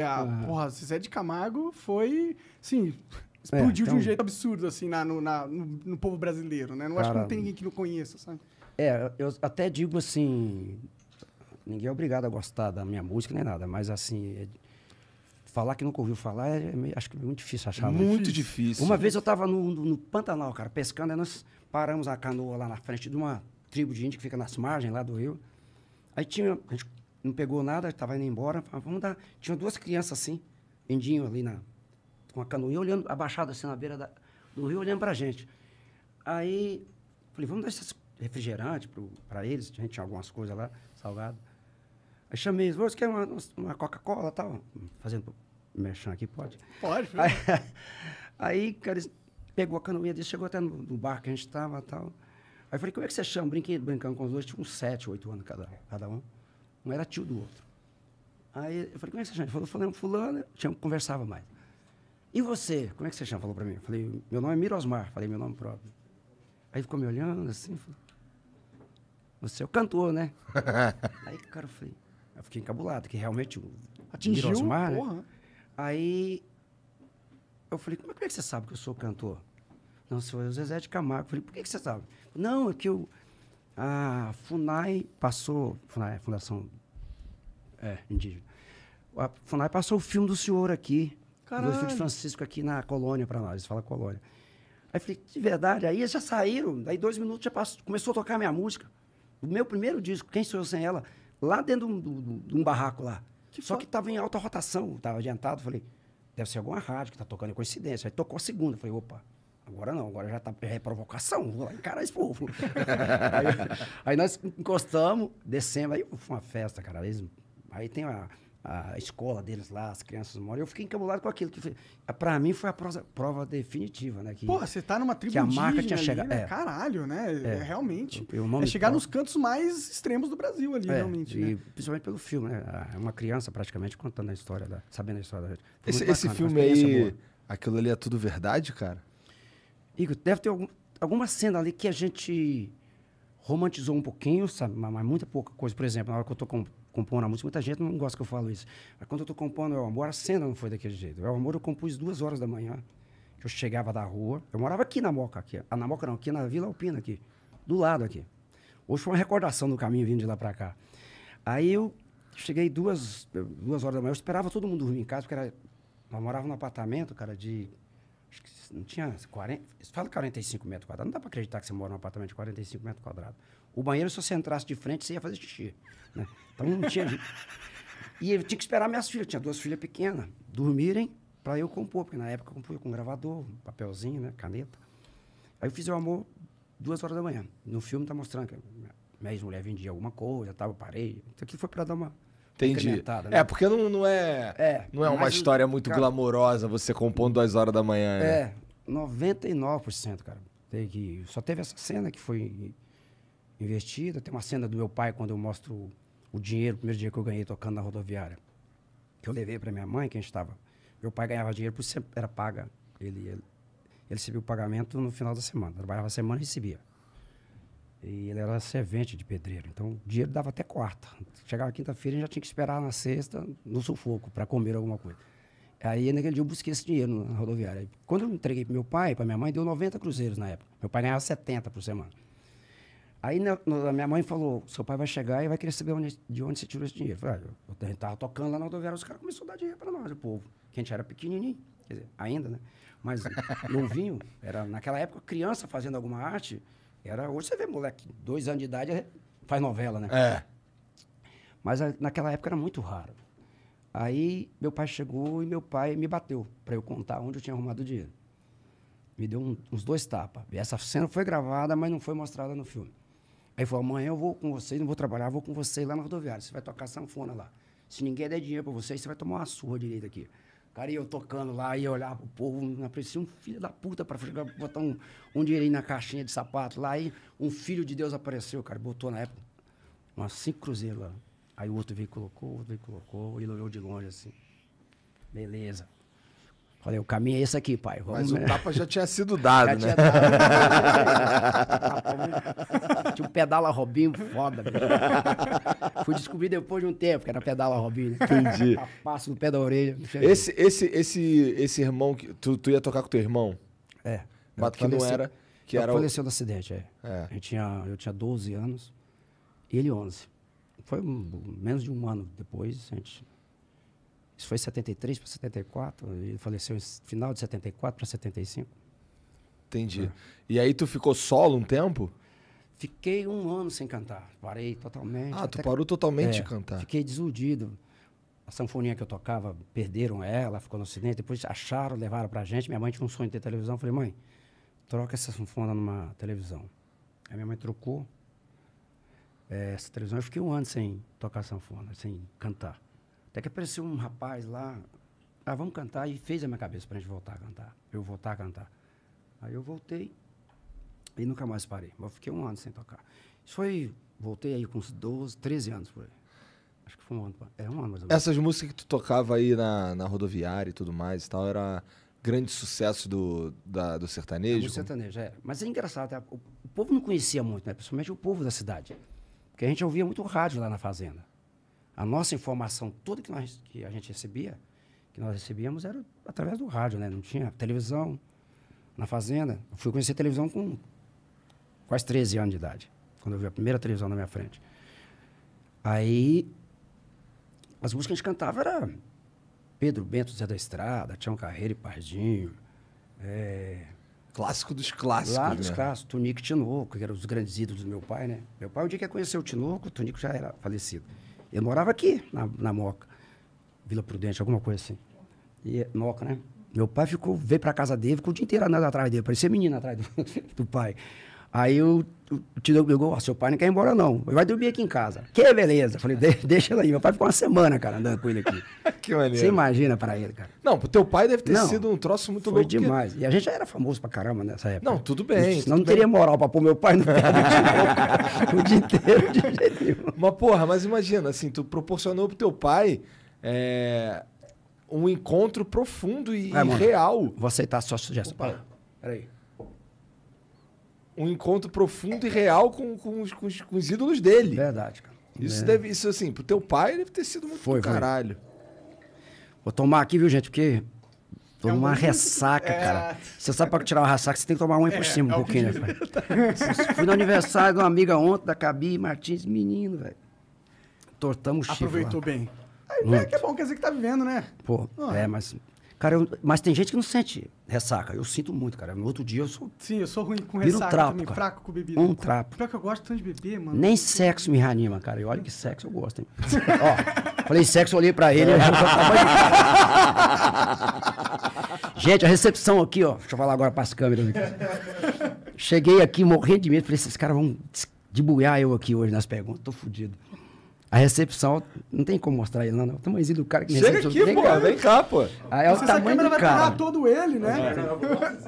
É, a, ah. porra, Zé de Camargo foi, sim, explodiu é, então... de um então jeito absurdo, assim, na, no, na, no, no, povo brasileiro, né? Não Cara, acho que não tem ninguém que não conheça, sabe? É, eu até digo assim, ninguém é obrigado a gostar da minha música nem nada, mas assim, é, falar que nunca ouviu falar, é, meio, acho que é muito difícil achar. Né? Muito difícil. Uma vez eu estava no, no, no, Pantanal, cara, pescando, aí nós paramos a canoa lá na frente de uma tribo de índio que fica nas margens lá do rio. Aí tinha, a gente não pegou nada, estava indo embora. Falava, vamos dar. Tinha duas crianças assim, pendinho ali na. com a canoinha, olhando, abaixada assim na beira da, do rio, olhando para a gente. Aí, falei, vamos dar esses refrigerante para eles, a gente tinha algumas coisas lá, salgado. Aí chamei eles, você quer uma, uma Coca-Cola tal? Fazendo mexão aqui, pode? Pode. Aí, aí, cara, pegou a canoinha dele, chegou até no, no bar que a gente estava tal. Aí falei, como é que você chama? Brinquei brincando com os dois, tinha uns sete, oito anos cada, cada um. Um era tio do outro. Aí eu falei, como é que você chama? Ele falou, fulano, fulano, chama, conversava mais. E você, como é que você chama? Falou para mim. Eu falei, meu nome é Mirosmar. Falei meu nome próprio. Aí ficou me olhando assim, falou, você é o cantor, né? aí, o cara, eu falei, eu fiquei encabulado, que realmente o Atingiu, Mirosmar, né? porra. Né? Aí eu falei, como é que você sabe que eu sou cantor? Não, senhor, foi é o Zezé de Camargo. Eu falei, por que, que você sabe? Não, é que eu a FUNAI passou. FUNAI, Fundação é, Indígena. A FUNAI passou o filme do senhor aqui. Caralho. Do filme de Francisco aqui na colônia para nós. Eles falam colônia. Aí falei, de verdade, aí eles já saíram, daí dois minutos já passou, começou a tocar minha música. O meu primeiro disco, Quem Sou Eu Sem Ela, lá dentro de um, de um barraco lá. Que Só que estava em alta rotação, estava adiantado. Falei, deve ser alguma rádio que está tocando, é coincidência. Aí tocou a segunda, falei, opa, Agora não, agora já tá é provocação, vou lá encarar esse povo. aí, aí, nós encostamos, descemos, aí foi uma festa, cara. Eles, aí tem a, a escola deles lá, as crianças moram. Eu fiquei encabulado com aquilo. que Pra mim foi a prova definitiva, né? Que, Porra, você tá numa tribo que a marca tinha chegado. Né? É. Caralho, né? É, é realmente. Eu, eu é chegar nos cantos mais extremos do Brasil ali, é, realmente. E né? principalmente pelo filme, né? É uma criança praticamente contando a história, da, sabendo a história da gente. Esse, bacana, esse filme aí, boa. aquilo ali é tudo verdade, cara? Igor, deve ter algum, alguma cena ali que a gente romantizou um pouquinho, sabe? Mas, mas muita pouca coisa. Por exemplo, na hora que eu tô com, compondo a música, muita gente não gosta que eu falo isso. Mas quando eu tô compondo o Amor, a cena não foi daquele jeito. O Amor eu compus duas horas da manhã, que eu chegava da rua. Eu morava aqui na Moca, aqui. Ah, na Moca não, aqui na Vila Alpina, aqui. Do lado aqui. Hoje foi uma recordação do caminho vindo de lá pra cá. Aí eu cheguei duas, duas horas da manhã, eu esperava todo mundo dormir em casa, porque era, morava morávamos num apartamento, cara, de Acho que não tinha 40. Fala 45 metros quadrados. Não dá para acreditar que você mora num apartamento de 45 metros quadrados. O banheiro, se você entrasse de frente, você ia fazer xixi. Né? Então não tinha E eu tinha que esperar minhas filhas, tinha duas filhas pequenas, dormirem para eu compor, porque na época eu compunha com um gravador, um papelzinho, né, caneta. Aí eu fiz o amor duas horas da manhã. No filme tá mostrando que minha ex-mulher vendia alguma coisa, tal, eu parei. Então aquilo foi para dar uma Entendi. É, né? É, porque não, não é, é não é uma história muito cara, glamourosa você compondo duas horas da manhã, né? É, 99%, cara. Tem que, só teve essa cena que foi investida. Tem uma cena do meu pai quando eu mostro o dinheiro, o primeiro dia que eu ganhei tocando na rodoviária. Que eu levei para minha mãe, que a gente estava. Meu pai ganhava dinheiro por sempre, era paga. Ele, ele, ele recebia o pagamento no final da semana. Trabalhava a semana e recebia. E ele era servente de pedreiro, então o dinheiro dava até quarta. Chegava quinta-feira e já tinha que esperar na sexta, no sufoco, para comer alguma coisa. Aí naquele dia eu busquei esse dinheiro na rodoviária. Quando eu entreguei para meu pai, para minha mãe, deu 90 cruzeiros na época. Meu pai ganhava 70 por semana. Aí na, na, minha mãe falou: seu pai vai chegar e vai querer saber onde, de onde você tirou esse dinheiro. Eu falei, ah, eu, tava tocando lá na rodoviária, os caras começaram a dar dinheiro para nós, o povo. Que a gente era pequenininho, quer dizer, ainda, né? Mas novinho, era naquela época criança fazendo alguma arte. Era, hoje você vê moleque, dois anos de idade, é, faz novela, né? É. Mas a, naquela época era muito raro. Aí meu pai chegou e meu pai me bateu para eu contar onde eu tinha arrumado o dinheiro. Me deu um, uns dois tapas. E essa cena foi gravada, mas não foi mostrada no filme. Aí falou: amanhã eu vou com vocês, não vou trabalhar, vou com vocês lá na rodoviária. Você vai tocar sanfona lá. Se ninguém der dinheiro para vocês, você vai tomar uma surra direita aqui. Cara, e eu tocando lá e olhar pro povo, me parecia um filho da puta pra botar um, um dinheirinho na caixinha de sapato lá. E um filho de Deus apareceu, cara, botou na época umas cinco cruzeiros lá. Aí o outro veio e colocou, o outro veio e colocou, ele olhou de longe assim. Beleza. Falei, o caminho é esse aqui, pai. Vamos, Mas o né? tapa já tinha sido dado, já né? Tinha dado. Tinha um pedala Robinho foda, Fui descobrir depois de um tempo que era pedala Robinho. Né? Entendi. Passo no pé da orelha. Esse, esse, esse, esse irmão, que tu, tu ia tocar com teu irmão? É. Mas que não era... Que era faleceu o... do acidente, é. é. Eu, tinha, eu tinha 12 anos e ele 11. Foi menos de um ano depois, a gente... Isso foi 73 para 74, ele faleceu no final de 74 para 75. Entendi. É. E aí tu ficou solo um tempo? Fiquei um ano sem cantar. Parei totalmente. Ah, tu parou totalmente é, de cantar? Fiquei desiludido. A sanfoninha que eu tocava, perderam ela, ficou no acidente. Depois acharam, levaram pra gente. Minha mãe tinha um sonho de ter televisão. Eu falei, mãe, troca essa sanfona numa televisão. Aí minha mãe trocou é, essa televisão. Eu fiquei um ano sem tocar sanfona, sem cantar. Até que apareceu um rapaz lá. Ah, vamos cantar. E fez a minha cabeça pra gente voltar a cantar. Eu voltar a cantar. Aí eu voltei. E nunca mais parei. Mas fiquei um ano sem tocar. Isso foi. Voltei aí com uns 12, 13 anos por aí. Acho que foi um ano. É um ano mais ou menos. Essas músicas que tu tocava aí na, na rodoviária e tudo mais e tal, era grande sucesso do, da, do é sertanejo? do sertanejo, é. Mas é engraçado, é, o, o, povo não conhecia muito, né? principalmente o povo da cidade. Porque a gente ouvia muito rádio lá na fazenda. A nossa informação, tudo que, nós, que a gente recebia, que nós recebíamos, era através do rádio, né? Não tinha televisão na fazenda. Eu fui conhecer televisão com quase 13 anos de idade, quando eu vi a primeira televisão na minha frente. Aí, as músicas que a gente cantava era Pedro Bento, Zé da Estrada, Tião Carreiro e Pardinho. É... Clássico dos clássicos, Lá dos né? clássicos, Tunico e Tinoco, que eram os grandes ídolos do meu pai, né? Meu pai, um dia que conhecer o Tinoco, o Tunico já era falecido. Eu morava aqui, na, na Moca, Vila Prudente, alguma coisa assim. E, Moca, né? Meu pai ficou, veio pra casa dele, ficou o dia inteiro andando atrás dele, parecia menino atrás do, do pai. Aí o, o tio ligou, seu pai não quer ir embora não, ele vai dormir aqui em casa. Que beleza. Falei, de deixa ele aí. Meu pai ficou uma semana, cara, andando com ele aqui. que maneiro. Você imagina pra ele, cara. Não, pro teu pai deve ter não, sido um troço muito foi louco. Foi demais. Que... E a gente já era famoso pra caramba nessa época. Não, tudo bem. Senão tudo não bem. teria moral pra pôr meu pai no pé o dia inteiro, de jeito nenhum. Mas porra, mas imagina, assim, tu proporcionou pro teu pai... É um encontro profundo e, é, mano, real. Vou aceitar a sua sugestão. Opa, peraí um encontro profundo e real com, com, os, com os, com os ídolos dele. Verdade, cara. Isso é. deve, isso assim, pro teu pai deve ter sido muito foi, caralho. Foi. Vou tomar aqui, viu, gente, porque Tô é numa ressaca, é... cara. Você sabe pra tirar uma ressaca, você tem que tomar uma é, por cima um é pouquinho, né, Fui no aniversário de uma amiga ontem, da Cabi Martins, menino, velho. Tortamos o Aproveitou bem. Aí, é que é bom, quer dizer é que tá vivendo, né? Pô, ah. é, mas Cara, eu, mas tem gente que não sente ressaca. Eu sinto muito, cara. No outro dia eu sou. Sim, eu sou ruim com ressaca. Um trapo, também, cara. fraco com bebida. Um trapo. Pior que eu gosto tanto de beber, mano. Nem sexo me reanima, cara. E olha que sexo eu gosto, hein? Ó, falei sexo, olhei pra ele. gente, a recepção aqui, ó. Deixa eu falar agora pras câmeras aqui. Cheguei aqui morrendo de medo. Falei, esses caras vão debulhar eu aqui hoje nas perguntas. Tô fudido. A recepção, não tem como mostrar ele, não. não. O tamanhozinho do cara que Chega recepção, aqui, pô, vem cá, pô. Aí ah, é o tamanho do vai cara. vai todo ele, né? É.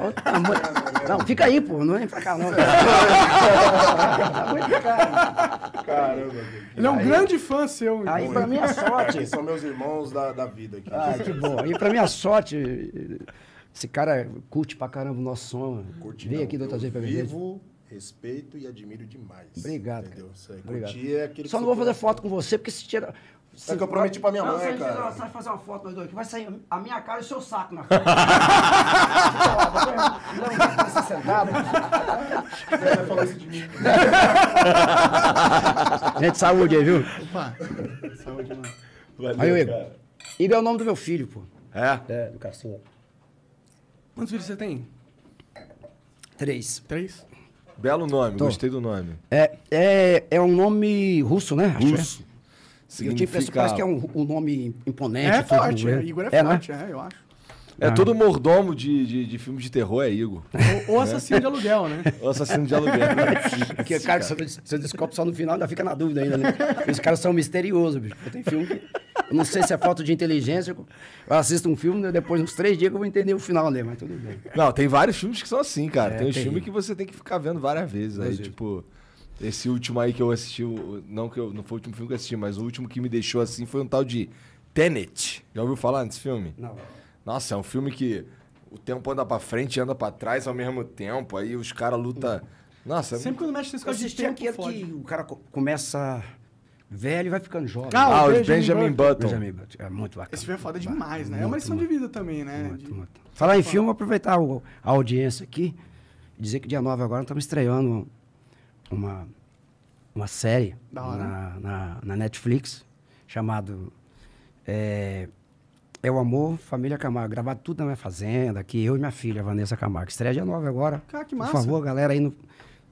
O tamanho... Não, fica aí, pô, não vem pra cá, não. Caramba. Ele é um aí, grande fã seu. Aí, então. pra minha sorte... São meus irmãos da, da vida aqui. Ah, que bom. E pra minha sorte, esse cara curte pra caramba o nosso som. Curte Vem aqui do outra vez pra ver. Vivo respeito e admiro demais. Obrigado. Entendeu? Cara. Obrigado. É aquele Só não vou fazer foto com você, porque se tira. É se é que eu prometi pra minha não, mãe, não, cara. Não, sai fazer uma foto nós dois Vai sair a minha cara e o seu saco na frente. não, você sentado. vai falar isso de mim. Gente, saúde aí, viu? Opa. Saúde, mano. Valeu, aí, Igor. Cara. Igor é o nome do meu filho, pô. É? É, do cachorro. Quantos filhos você tem? Três. Três? Belo nome, Tô. gostei do nome. É, é, é um nome russo, né? Russo. É. Significa... Eu tinha impressão, parece que é um, um nome imponente. É forte, é. Igor é, né? é né? forte, né? é, eu acho. É ah. todo mordomo de, de, de, filme de terror, é Igor. Ou, né? assassino né? de aluguel, né? Ou assassino de aluguel. Porque, cara, cara. Você, você descobre só no final, ainda fica na dúvida ainda, né? Os caras são misteriosos, bicho. Tem filme que... Não sei se é falta de inteligência. Eu assisto um filme, né, depois uns três dias que eu vou entender o final dele, né, mas tudo bem. Não, tem vários filmes que são assim, cara. É, tem um tem. que você tem que ficar vendo várias vezes. Aí, tipo, esse último aí que eu assisti, não que eu não foi o último filme que eu assisti, mas o último que me deixou assim foi um tal de Tenet. Já ouviu falar desse filme? Não. Nossa, é um filme que o tempo anda para frente e anda para trás ao mesmo tempo. Aí os caras lutam. Nossa, é Sempre é quando mexe nesse eu caso de tempo, aquele que o cara começa velho vai ficando jovem. Ah, o ah, Benjamin, Button. Benjamin Button. É muito bacana. Esse filme é foda demais, né? Muito, é uma lição muito, de vida também, né? Muito, de... muito. Falar em filme, aproveitar o, a audiência aqui dizer que dia 9 agora estamos estreando uma, uma série na, na, na, Netflix chamado é, é o Amor Família Camargo. Gravado tudo na minha fazenda, aqui eu e minha filha, Vanessa Camargo. Estreia dia 9 agora. Cara, que massa. Por favor, galera aí no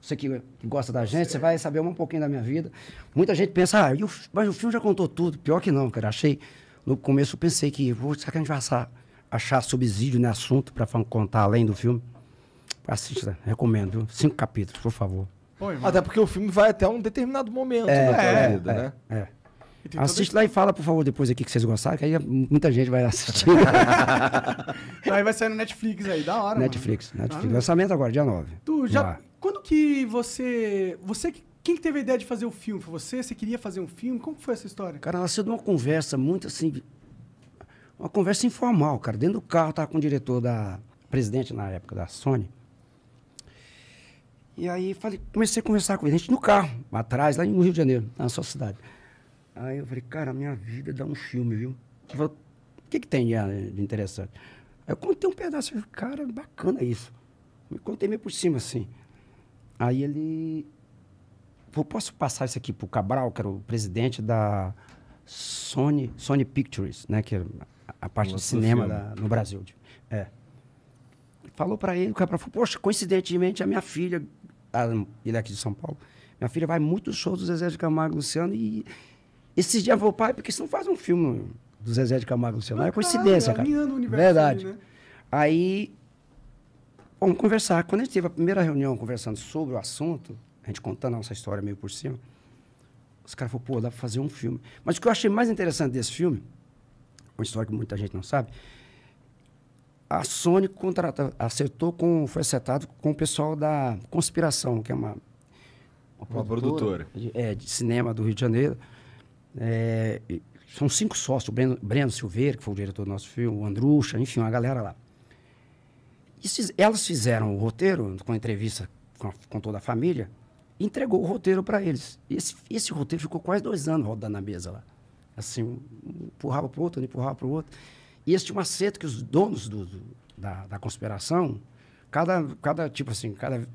você que gosta da gente, você vai saber um pouquinho da minha vida. Muita gente pensa, ah, mas o filme já contou tudo. Pior que não, cara. Achei. No começo eu pensei que, vou, será que a gente vai achar, achar subsídio no né, assunto para contar além do filme? Assista, recomendo, Cinco capítulos, por favor. Oi, até porque o filme vai até um determinado momento é, da é, vida, é, né? É. Assiste lá e fala, por favor, depois aqui que vocês gostaram, que aí muita gente vai assistir. aí vai sair no Netflix aí, da hora. Netflix, mano. Netflix. Ah, Lançamento agora, dia 9. Tu já, quando que você. Você Quem teve a ideia de fazer o filme? Foi você? Você queria fazer um filme? Como foi essa história? Cara, nasceu de uma conversa muito assim. Uma conversa informal, cara. Dentro do carro, tava com o diretor da. Presidente na época da Sony. E aí falei, comecei a conversar com ele, a gente no carro, lá atrás, lá no Rio de Janeiro, na sua cidade. Aí eu falei, cara, minha vida dá um filme, viu? Ele falou, o que, que tem de ah, interessante? Aí eu contei um pedaço, eu falei, cara, bacana isso. Me contei meio por cima, assim. Aí ele. posso passar isso aqui pro Cabral, que era o presidente da Sony, Sony Pictures, né? Que é a parte Nossa, do cinema da, no Brasil. É. Falou para ele, o Cabral falou, poxa, coincidentemente a minha filha, a, ele é aqui de São Paulo, minha filha vai muito shows do Zezé de Camargo Luciano e esses dias eu vou, pai, porque você não faz um filme do Zezé de Camargo Luciano. Não, é ah, coincidência, cara. o cara. Verdade. Né? Aí Vamos conversar. Quando a gente teve a primeira reunião conversando sobre o assunto, a gente contando a nossa história meio por cima, os caras falaram, pô, dá para fazer um filme. Mas o que eu achei mais interessante desse filme, uma história que muita gente não sabe, a Sony contrata, acertou com, foi acertado com o pessoal da Conspiração, que é uma, uma, uma produtora, produtora. De, é, de cinema do Rio de Janeiro. É, são cinco sócios, o Breno, Breno Silveira, que foi o diretor do nosso filme, o Andrucha, enfim, uma galera lá elas fizeram o roteiro, com a entrevista com, a, com toda a família, entregou o roteiro para eles. E esse, esse roteiro ficou quase dois anos rodando na mesa lá. Assim, um empurrava para o outro, um empurrava para o outro. E esse tinha um acerto que os donos do, do, da, da conspiração, cada, cada, tipo assim, cada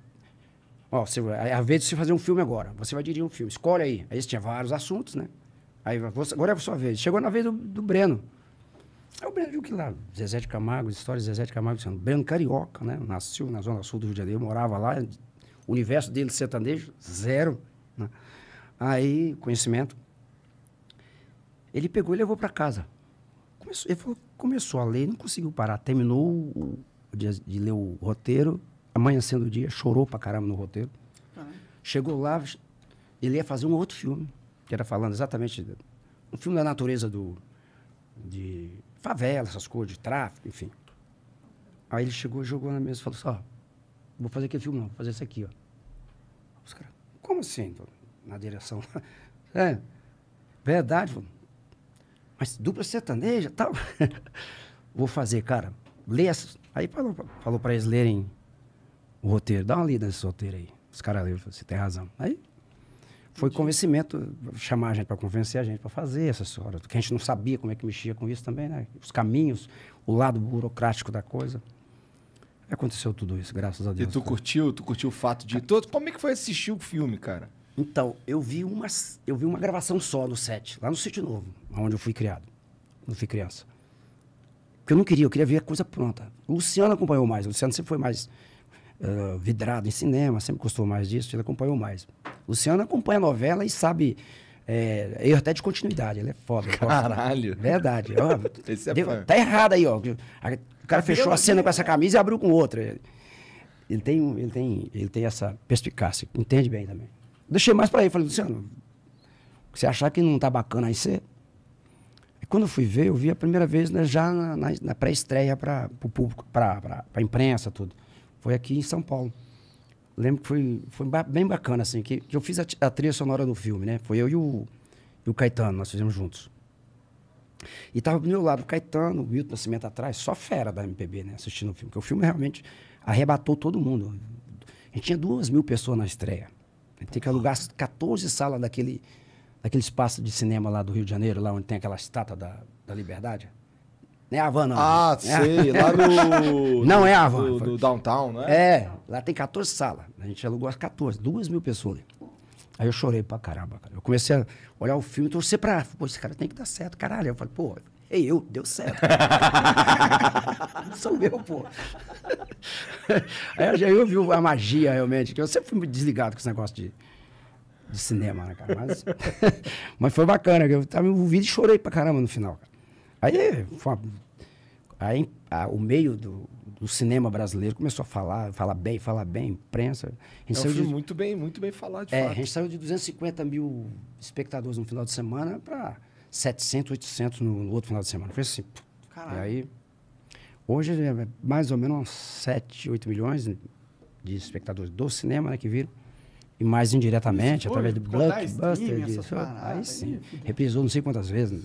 Ó, você, a, é a vez de você fazer um filme agora, você vai dirigir um filme, escolhe aí. Aí tinha vários assuntos, né? Aí você, agora é a sua vez. Chegou na vez do, do Breno. Aí é o Breno viu que lá, Zezé de Camargo, história de Zezé de Camargo, sendo Breno Carioca, né? Nasceu na Zona Sul do Rio de Janeiro, morava lá, o universo dele sertanejo, zero. Né? Aí, conhecimento. Ele pegou e levou para casa. Começou, ele falou, começou a ler, não conseguiu parar. Terminou o, de, de ler o roteiro, amanhecendo o dia, chorou pra caramba no roteiro. Chegou lá, ele ia fazer um outro filme, que era falando exatamente. Um filme da natureza do, de favela, essas coisas, de tráfico, enfim. Aí ele chegou, jogou na mesa e falou assim, ó, vou fazer aquele filme não, vou fazer isso aqui, ó. Os caras, como assim? Então, na direção. é, verdade, falou, mas dupla sertaneja tal. vou fazer, cara. Lê essas. Aí falou, falou pra eles lerem o roteiro. Dá uma lida nesse roteiro aí. Os caras leram, assim, você tem razão. Aí foi convencimento, chamar a gente para convencer a gente para fazer essa história, porque a gente não sabia como é que mexia com isso também, né? Os caminhos, o lado burocrático da coisa. Aconteceu tudo isso, graças a Deus. E tu cara. curtiu? Tu curtiu o fato de todo? Como é que foi assistir o filme, cara? Então, eu vi uma, eu vi uma gravação só no set, lá no sítio novo, onde eu fui criado, quando fui criança. Porque eu não queria, eu queria ver a coisa pronta. O Luciano acompanhou mais, o Luciano sempre foi mais uh, vidrado em cinema, sempre gostou mais disso, ele acompanhou mais. Luciano acompanha a novela e sabe. É, até de continuidade, ele é foda. Caralho. Verdade. Ó, é deu, tá errado aí, ó. O cara tá fechou a cena com essa camisa e abriu com outra. Ele tem, ele tem, ele tem essa perspicácia, entende bem também. Deixei mais para ele, falei, Luciano, você achar que não tá bacana aí, você. E quando eu fui ver, eu vi a primeira vez né, já na, na, pré-estreia para o público, para a imprensa, tudo. Foi aqui em São Paulo lembro que foi, foi bem bacana, assim, que, que eu fiz a, a, trilha sonora do filme, né? Foi eu e o, e o Caetano, nós fizemos juntos. E tava do meu lado o Caetano, o Milton Nascimento atrás, só fera da MPB, né? Assistindo o filme, porque o filme realmente arrebatou todo mundo. A gente tinha duas mil pessoas na estreia. A gente tem que alugar 14 salas daquele, daquele espaço de cinema lá do Rio de Janeiro, lá onde tem aquela estátua da, da liberdade. Não é Havana. Ah, não. Né? sei. Lá no. Não é a Do, do downtown, né? É. Lá tem 14 salas. A gente alugou as 14, duas mil pessoas. Aí eu chorei pra caramba, cara. Eu comecei a olhar o filme e torcer pra. Pô, esse cara tem que dar certo, caralho. Eu falei, pô, é eu, deu certo. Sou eu, pô. Aí eu já eu vi a magia realmente, que eu sempre fui desligado com esse negócio de, de cinema, né, cara? Mas, mas foi bacana. Eu tava envolvido e chorei pra caramba no final, cara. Aí, é, foi, aí a, o meio do, do cinema brasileiro começou a falar, falar bem, falar bem, imprensa. A gente é um de, muito bem, muito bem falado, de é, fato. A gente saiu de 250 mil espectadores no final de semana para 700, 800 no, no, outro final de semana. Foi assim. Caralho. E aí, hoje é, é mais ou menos uns 7, 8 milhões de espectadores do cinema né, que viram. E mais indiretamente, através do Blockbuster. Aí sim, aí, reprisou não sei quantas vezes.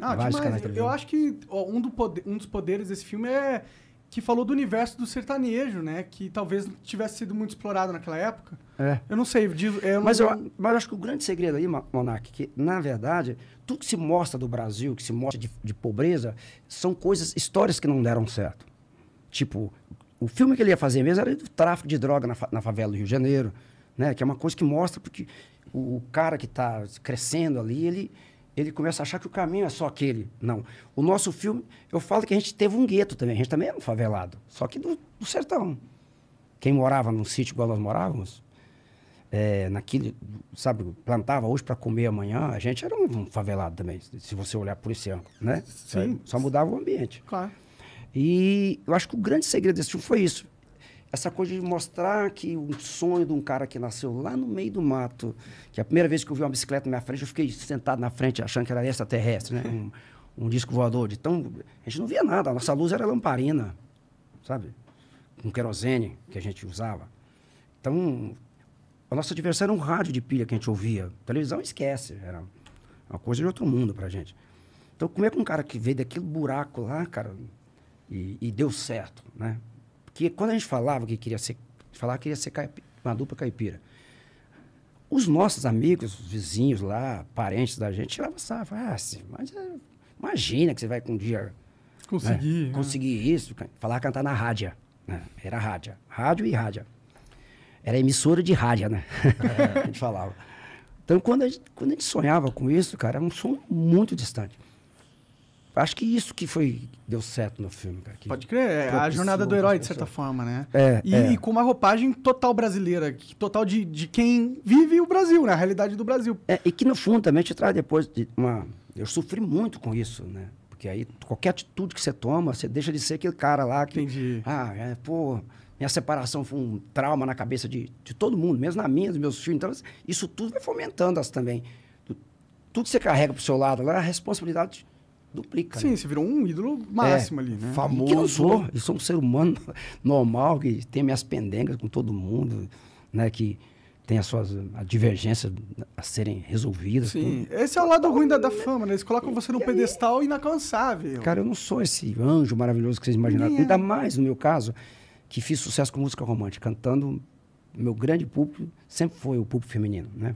Não, demais. Eu acho que ó, um, do poder, um dos poderes desse filme é que falou do universo do sertanejo, né? Que talvez tivesse sido muito explorado naquela época. É. Eu não sei. eu mas, não... eu, mas eu acho que o grande segredo aí, Monark, que, na verdade, tudo que se mostra do Brasil, que se mostra de, de pobreza, são coisas, histórias que não deram certo. Tipo, o filme que ele ia fazer mesmo era do tráfico de droga na, fa na favela do Rio de Janeiro, né? Que é uma coisa que mostra porque o, o cara que está crescendo ali, ele ele começa a achar que o caminho é só aquele. Não. O nosso filme, eu falo que a gente teve um gueto também. A gente também era um favelado, só que do, do sertão. Quem morava num sítio igual nós morávamos, é, naquele, sabe, plantava hoje para comer amanhã, a gente era um, um, favelado também, se você olhar por esse ano, né? Sim. Só mudava o ambiente. Claro. E eu acho que o grande segredo desse filme foi isso essa coisa de mostrar que um sonho de um cara que nasceu lá no meio do mato, que a primeira vez que eu vi uma bicicleta na minha frente, eu fiquei sentado na frente achando que era extraterrestre, né? Um, um disco voador. De tão... A gente não via nada, a nossa luz era lamparina, sabe? Com querosene que a gente usava. Então, a nossa diversão era um rádio de pilha que a gente ouvia. Televisão esquece, era uma coisa de outro mundo pra gente. Então, como é que um cara que veio daquele buraco lá, cara, e, e deu certo, né? Porque quando a gente falava que queria ser, falava que queria ser caipira, uma dupla caipira, os nossos amigos, os vizinhos lá, parentes da gente, tiravam sarro. Ah, assim, mas, eh, imagina que você vai com um dia... Né, conseguir. Né? Né? Conseguir isso. Falar cantar na rádio. Né? Era rádio. Rádio e rádio. Era emissora de rádio, né? É. a gente falava. Então, quando a gente, quando a gente sonhava com isso, cara, era um sonho muito distante. Acho que isso que foi deu certo no filme, cara. Pode crer, é a jornada do herói, de certa forma, né? É e, é. e, com uma roupagem total brasileira, total de, de quem vive o Brasil, né? A realidade do Brasil. É, e que, no fundo, também te traz depois de uma... Eu sofri muito com isso, né? Porque aí, qualquer atitude que você toma, você deixa de ser aquele cara lá que... Entendi. Ah, é, pô... Minha separação foi um trauma na cabeça de, de todo mundo, mesmo na minha, dos meus filhos. Então, isso tudo vai fomentando as também. Tudo que você carrega pro seu lado lá, é a responsabilidade duplica. Sim, né? você virou um ídolo máximo é, ali, né? Famoso. E que eu sou, eu sou um ser humano normal, que tem minhas pendengas com todo mundo, né? Que tem as suas divergências a serem resolvidas. Sim, tudo. esse é o lado ruim da, da fama, né? Eles colocam você num pedestal inacansável. Cara, eu não sou esse anjo maravilhoso que vocês imaginaram. É. Ainda mais no meu caso, que fiz sucesso com música romântica, cantando. Meu grande público sempre foi o público feminino, né?